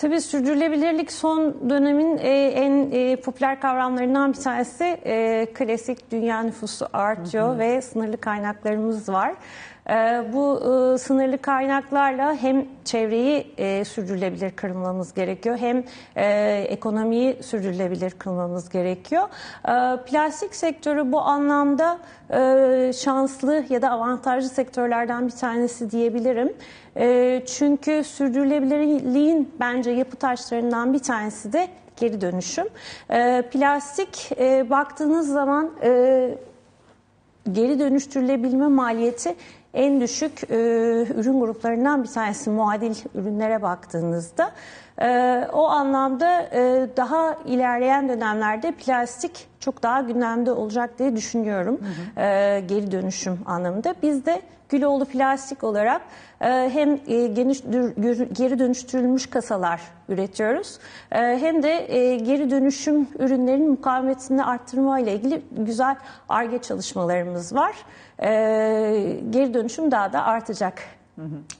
Tabii sürdürülebilirlik son dönemin e, en e, popüler kavramlarından bir tanesi. E, klasik dünya nüfusu artıyor hı hı. ve sınırlı kaynaklarımız var. bu sınırlı kaynaklarla hem çevreyi sürdürülebilir kılmamız gerekiyor hem ekonomiyi sürdürülebilir kılmamız gerekiyor. plastik sektörü bu anlamda şanslı ya da avantajlı sektörlerden bir tanesi diyebilirim. çünkü sürdürülebilirliğin bence bence yapı taşlarından bir tanesi de geri dönüşüm. E, plastik e, baktığınız zaman e, geri dönüştürülebilme maliyeti en düşük e, ürün gruplarından bir tanesi muadil ürünlere baktığınızda e, o anlamda e, daha ilerleyen dönemlerde plastik çok daha gündemde olacak diye düşünüyorum hı hı. E, geri dönüşüm anlamında. Biz de Güloğlu plastik olarak e, hem e, geniş geri dönüştürülmüş kasalar üretiyoruz e, hem de e, geri dönüşüm ürünlerinin mukavemetini arttırma ile ilgili güzel arge çalışmalarımız var. E, geri dönüşüm daha da artacak. Hı hı.